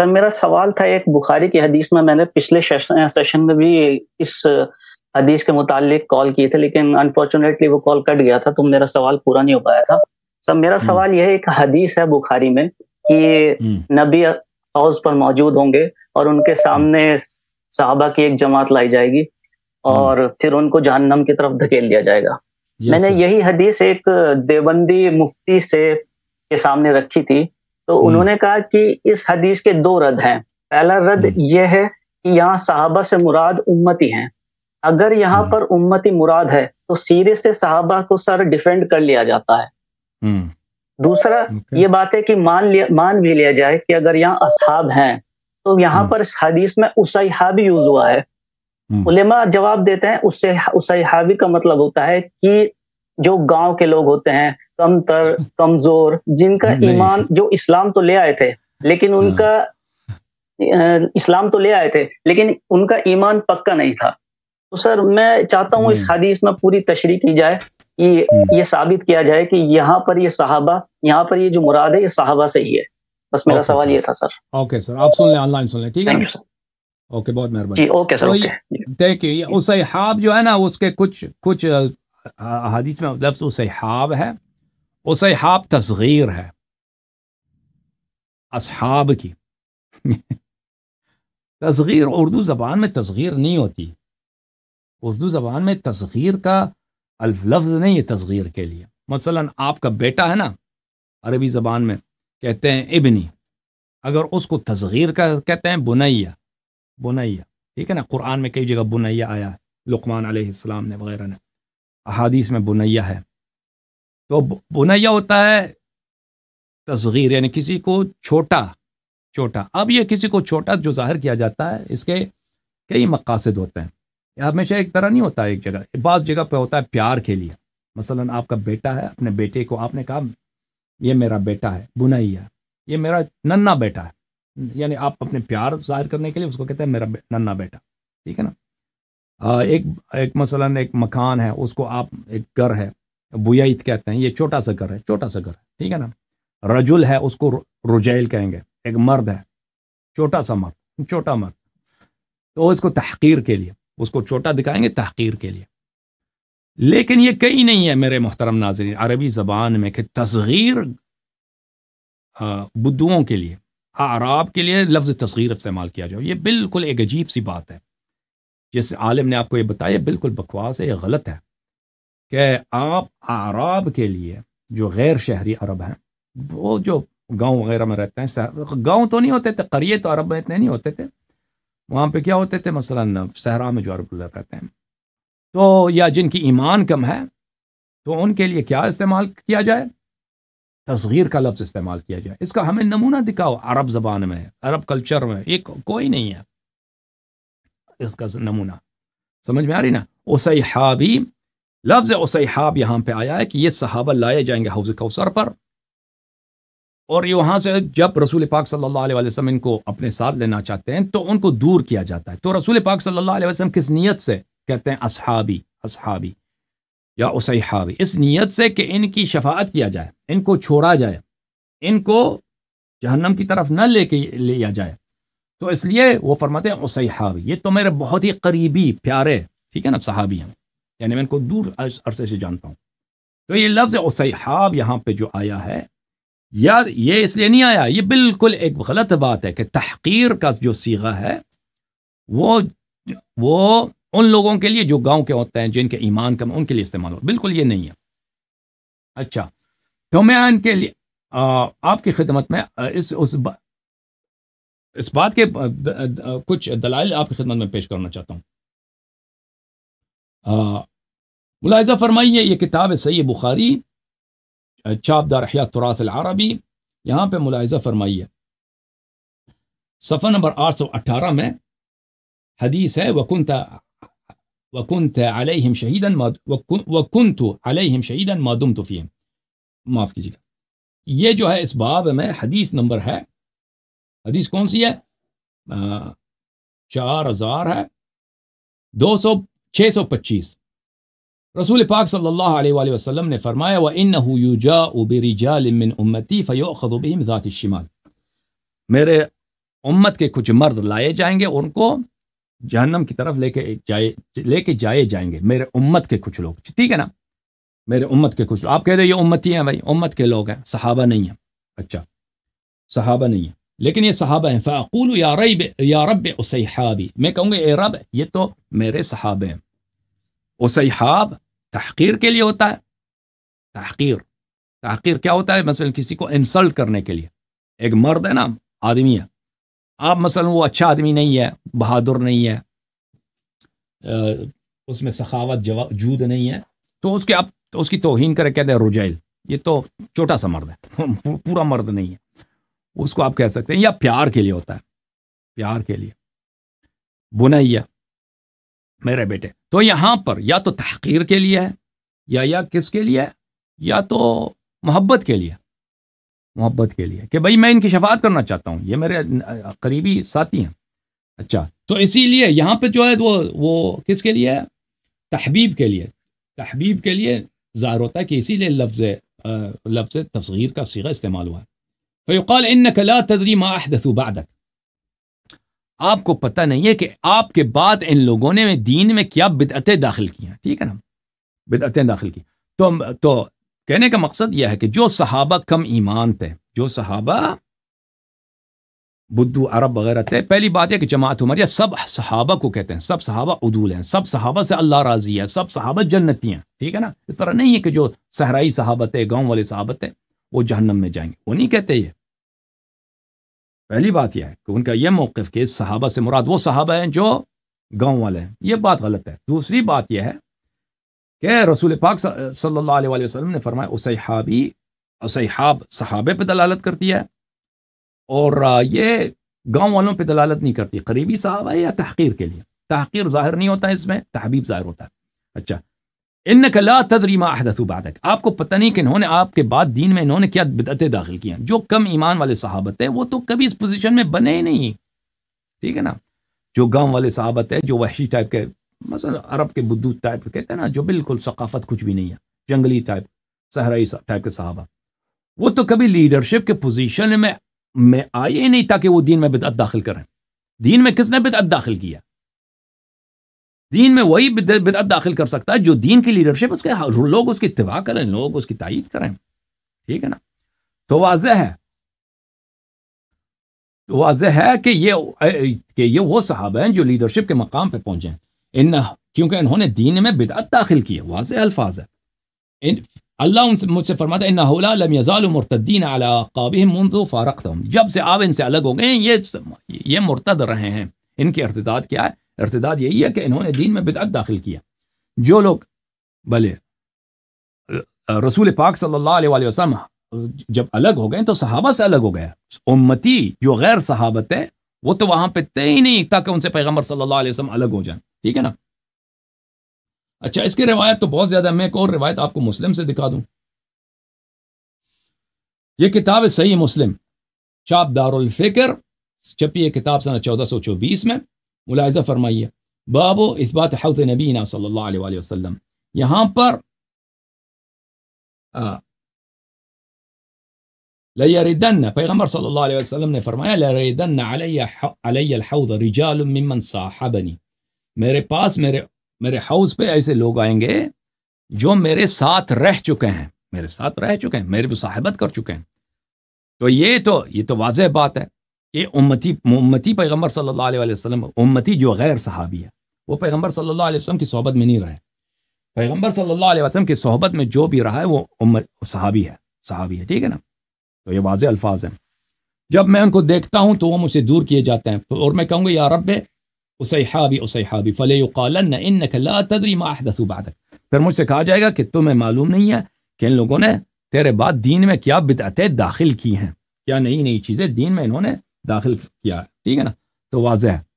سر میرا سوال تھا ایک بخاری کی حدیث میں میں نے پچھلے سیشن میں بھی اس حدیث کے متعلق کال کیے تھے لیکن انفارچونیٹلی وہ کال کٹ گیا تھا تو میرا سوال پورا نہیں ہو پایا تھا سر میرا سوال یہ ایک حدیث ہے بخاری میں کہ نبی حوض پر موجود ہوں گے اور ان کے سامنے صحابہ کی ایک جماعت لائی جائے گی اور پھر ان کو جہنم کی طرف دھکیل لیا جائے گا میں نے یہی حدیث ایک دیوبندی مفتی سے کے سامنے رکھی تھی تو انہوں نے کہا کہ اس حدیث کے دو رد ہیں پہلا رد یہ ہے کہ یہاں صحابہ سے مراد امتی ہیں اگر یہاں پر امتی مراد ہے تو سیرے سے صحابہ کو سر ڈیفینڈ کر لیا جاتا ہے دوسرا یہ بات ہے کہ مان لیا مان بھی لیا جائے کہ اگر یہاں اصحاب ہیں تو یہاں پر اس حدیث میں اسیحا بھی یوز ہوا ہے علماء جواب دیتے ہیں اسی بھی کا مطلب ہوتا ہے کہ جو گاؤں کے لوگ ہوتے ہیں کم تر کمزور جن کا ایمان جو اسلام تو لے آئے تھے لیکن ان ہاں۔ کا اسلام تو لے آئے تھے لیکن ان کا ایمان پکا نہیں تھا تو سر میں چاہتا ہوں اس حدیث میں پوری تشریح کی جائے کہ ہاں۔ یہ ثابت کیا جائے کہ یہاں پر یہ صحابہ یہاں پر یہ جو مراد ہے یہ صحابہ سے ہی ہے بس میرا سوال یہ تھا سر اوکے سر آپ سن لیں آن لائن سن لیں ٹھیک ہے اوکے بہت مہربانی جی، جی۔ دیکھیے جی۔ جو ہے ہے نا اس کے کچھ کچھ حدیث میں لفظ اصحاب تصغیر ہے اصحاب کی تصغیر اردو زبان میں تصغیر نہیں ہوتی اردو زبان میں تصغیر کا لفظ نہیں ہے تصغیر کے لیے مثلا آپ کا بیٹا ہے نا عربی زبان میں کہتے ہیں ابنی اگر اس کو تصغیر کا کہتے ہیں بنیا بنیا ٹھیک ہے نا قرآن میں کئی جگہ بنیا آیا ہے علیہ السلام نے وغیرہ نے احادیث میں بنیا ہے تو بنیا ہوتا ہے تصغیر یعنی کسی کو چھوٹا چھوٹا اب یہ کسی کو چھوٹا جو ظاہر کیا جاتا ہے اس کے کئی مقاصد ہوتے ہیں یہ ہمیشہ ایک طرح نہیں ہوتا ہے ایک جگہ بعض جگہ پہ ہوتا ہے پیار کے لیے مثلا آپ کا بیٹا ہے اپنے بیٹے کو آپ نے کہا یہ میرا بیٹا ہے بنیا یہ میرا ننا بیٹا ہے یعنی آپ اپنے پیار ظاہر کرنے کے لیے اس کو کہتے ہیں میرا ننا بیٹا ٹھیک ہے نا ایک ایک مثلاً ایک مکان ہے اس کو آپ ایک گھر ہے بویت کہتے ہیں یہ چھوٹا سا گھر ہے چھوٹا سا گھر ہے ٹھیک ہے نا رجل ہے اس کو رجیل کہیں گے ایک مرد ہے چھوٹا سا مرد چھوٹا مرد تو اس کو تحقیر کے لیے اس کو چھوٹا دکھائیں گے تحقیر کے لیے لیکن یہ کئی نہیں ہے میرے محترم ناظرین عربی زبان میں کہ تصغیر بدھوؤں کے لیے اعراب کے لیے لفظ تصغیر استعمال کیا جائے یہ بالکل ایک عجیب سی بات ہے جس عالم نے آپ کو یہ بتایا بالکل بکواس ہے یہ غلط ہے کہ آپ عرب کے لیے جو غیر شہری عرب ہیں وہ جو گاؤں وغیرہ میں رہتے ہیں گاؤں تو نہیں ہوتے تھے قریے تو عرب میں اتنے نہیں ہوتے تھے وہاں پہ کیا ہوتے تھے مثلا صحرا میں جو عرب رہتے ہیں تو یا جن کی ایمان کم ہے تو ان کے لیے کیا استعمال کیا جائے تصغیر کا لفظ استعمال کیا جائے اس کا ہمیں نمونہ دکھاؤ عرب زبان میں عرب کلچر میں ایک کوئی نہیں ہے اس کا نمونہ سمجھ میں آ رہی نا اسی حابی لفظ اسحاب یہاں پہ آیا ہے کہ یہ صحابہ لائے جائیں گے حوض کوثر پر اور یہاں سے جب رسول پاک صلی اللہ علیہ وسلم ان کو اپنے ساتھ لینا چاہتے ہیں تو ان کو دور کیا جاتا ہے تو رسول پاک صلی اللہ علیہ وسلم کس نیت سے کہتے ہیں اصحابی اصحابی یا اسحابی اس نیت سے کہ ان کی شفاعت کیا جائے ان کو چھوڑا جائے ان کو جہنم کی طرف نہ لے کے لیا جائے تو اس لیے وہ فرماتے ہیں اسحابی یہ تو میرے بہت ہی قریبی پیارے ٹھیک ہے نا صحابی ہیں یعنی میں ان کو دور عرصے سے جانتا ہوں تو یہ لفظ اسحاب یہاں پہ جو آیا ہے یا یہ اس لیے نہیں آیا یہ بالکل ایک غلط بات ہے کہ تحقیر کا جو سیغہ ہے وہ وہ ان لوگوں کے لیے جو گاؤں کے ہوتے ہیں جن کے ایمان کا ان کے لیے استعمال ہو بالکل یہ نہیں ہے اچھا تو میں ان کے لیے آپ کی خدمت میں اس بات کے کچھ دلائل آپ کی خدمت میں پیش کرنا چاہتا ہوں ملاحظہ فرمائیے یہ کتاب ہے سید بخاری چاپ دار احیاء تراث العربی یہاں پہ ملاحظہ فرمائیے صفحہ نمبر آٹھ سو اٹھارہ میں حدیث ہے وکنت وکنت وکنت علیہم شہیدن علیہم شہیدن مادم تو فیم معاف کیجیے گا یہ جو ہے اس باب میں حدیث نمبر ہے حدیث کون سی ہے چار ہزار ہے دو سو چھ سو پچیس رسول پاک صلی اللہ علیہ وآلہ وسلم نے فرمایا وہ انتی شمال میرے امت کے کچھ مرد لائے جائیں گے ان کو جہنم کی طرف لے کے جائے لے کے جائے جائیں گے میرے امت کے کچھ لوگ ٹھیک ہے نا میرے امت کے کچھ لوگ آپ کہہ دیں یہ امتی ہیں بھائی امت کے لوگ ہیں صحابہ نہیں ہیں اچھا صحابہ نہیں ہیں لیکن یہ صحابہ ہیں یا رب احابی میں کہوں گا رب یہ تو میرے صحابہ ہیں اسحاب تحقیر کے لیے ہوتا ہے تحقیر تحقیر کیا ہوتا ہے مثلاً کسی کو انسلٹ کرنے کے لیے ایک مرد ہے نا آدمی ہے آپ مثلاً وہ اچھا آدمی نہیں ہے بہادر نہیں ہے اس میں سخاوت جود نہیں ہے تو اس کے آپ اس کی توہین کرے کہتے ہیں رجائل یہ تو چھوٹا سا مرد ہے پورا مرد نہیں ہے اس کو آپ کہہ سکتے ہیں یا پیار کے لیے ہوتا ہے پیار کے لیے بنائی میرے بیٹے تو یہاں پر یا تو تحقیر کے لیے ہے یا کس کے لیے ہے یا تو محبت کے لیے محبت کے لیے کہ بھائی میں ان کی شفاعت کرنا چاہتا ہوں یہ میرے قریبی ساتھی ہیں اچھا تو اسی لیے یہاں پہ جو ہے وہ وہ کس کے لیے ہے تحبیب کے لیے تحبیب کے لیے ظاہر ہوتا ہے کہ اسی لیے لفظ لفظ تفغیر کا سیغہ استعمال ہوا ہے انک لا تدری ما احدث بعدک آپ کو پتہ نہیں ہے کہ آپ کے بعد ان لوگوں نے دین میں کیا بدعتیں داخل کی ہیں ٹھیک ہے نا بدعتیں داخل کی تو تو کہنے کا مقصد یہ ہے کہ جو صحابہ کم ایمان تھے جو صحابہ بدھو عرب وغیرہ تھے پہلی بات یہ کہ جماعت عمریہ سب صحابہ کو کہتے ہیں سب صحابہ عدول ہیں سب صحابہ سے اللہ راضی ہے سب صحابہ جنتی ہیں ٹھیک ہے نا اس طرح نہیں ہے کہ جو صحرائی صحابت ہے گاؤں والے صحابت ہیں وہ جہنم میں جائیں گے وہ نہیں کہتے یہ پہلی بات یہ ہے کہ ان کا یہ موقف کہ صحابہ سے مراد وہ صحابہ ہیں جو گاؤں والے ہیں یہ بات غلط ہے دوسری بات یہ ہے کہ رسول پاک صلی اللہ علیہ وسلم نے فرمایا اسحابی اسحاب صحابے پہ دلالت کرتی ہے اور یہ گاؤں والوں پہ دلالت نہیں کرتی قریبی صحابہ ہے یا تحقیر کے لیے تحقیر ظاہر نہیں ہوتا ہے اس میں تحبیب ظاہر ہوتا ہے اچھا ان لا تدریما عہدت عباد ہے آپ کو پتہ نہیں کہ انہوں نے آپ کے بعد دین میں انہوں نے کیا بدعتیں داخل کی ہیں جو کم ایمان والے صحابت ہیں وہ تو کبھی اس پوزیشن میں بنے ہی نہیں ٹھیک ہے نا جو گاؤں والے صحابت ہے جو وحشی ٹائپ کے مثلا عرب کے بدو ٹائپ کہتے ہیں نا جو بالکل ثقافت کچھ بھی نہیں ہے جنگلی ٹائپ صحرائی ٹائپ کے صحابہ وہ تو کبھی لیڈرشپ کے پوزیشن میں میں آئے ہی نہیں تاکہ وہ دین میں بدعت داخل کریں دین میں کس نے بدعت داخل کیا دین میں وہی بدعت داخل کر سکتا ہے جو دین کی لیڈرشپ اس کے لوگ اس کی اتباع کریں لوگ اس کی تائید کریں ٹھیک ہے نا تو واضح ہے واضح ہے کہ یہ کہ یہ وہ صاحب ہیں جو لیڈرشپ کے مقام پہ پہنچے ہیں ان کیونکہ انہوں نے دین میں بدعت داخل کی ہے واضح الفاظ ہے ان ان اللہ سے سے مجھ فرماتا لم یزال مرتدین علی منذ جب سے آپ ان سے الگ ہو گئے ہیں یہ مرتد رہے ہیں ان کی ارتداد کیا ہے ارتداد یہی ہے کہ انہوں نے دین میں بدعت داخل کیا جو لوگ بھلے رسول پاک صلی اللہ علیہ وسلم جب الگ ہو گئے تو صحابہ سے الگ ہو گیا امتی جو غیر صحابت ہے وہ تو وہاں پہ طے ہی نہیں تاکہ ان سے پیغمبر صلی اللہ علیہ وسلم الگ ہو جائیں ٹھیک ہے نا اچھا اس کی روایت تو بہت زیادہ میں ایک اور روایت آپ کو مسلم سے دکھا دوں یہ کتاب ہے صحیح مسلم چاپ دار الفکر چھپی یہ کتاب سنہ چودہ سو چوبیس میں ملاحظہ فرمائیے باب و اثبات حوت نبینا صلی اللہ علیہ وآلہ وسلم یہاں پر لیردن پیغمبر صلی اللہ علیہ وسلم نے فرمایا لیردن علی, الحوض رجال ممن صاحبنی میرے پاس میرے میرے حوض پہ ایسے لوگ آئیں گے جو میرے ساتھ رہ چکے ہیں میرے ساتھ رہ چکے ہیں میرے بھی صاحبت کر چکے ہیں تو یہ تو یہ تو واضح بات ہے یہ امتی امتی پیغمبر صلی اللہ علیہ وسلم امتی جو غیر صحابی ہے وہ پیغمبر صلی اللہ علیہ وسلم کی صحبت میں نہیں رہے پیغمبر صلی اللہ علیہ وسلم کی صحبت میں جو بھی رہا ہے وہ امت صحابی ہے صحابی ہے ٹھیک ہے نا تو یہ واضح الفاظ ہیں جب میں ان کو دیکھتا ہوں تو وہ مجھ سے دور کیے جاتے ہیں اور میں کہوں گا یا رب فلح قالن اسی تدری ما احدث بعدك پھر مجھ سے کہا جائے گا کہ تمہیں معلوم نہیں ہے کہ ان لوگوں نے تیرے بعد دین میں کیا بدعتیں داخل کی ہیں کیا نئی نئی چیزیں دین میں انہوں نے داخل کیا ہے ٹھیک ہے نا تو واضح ہے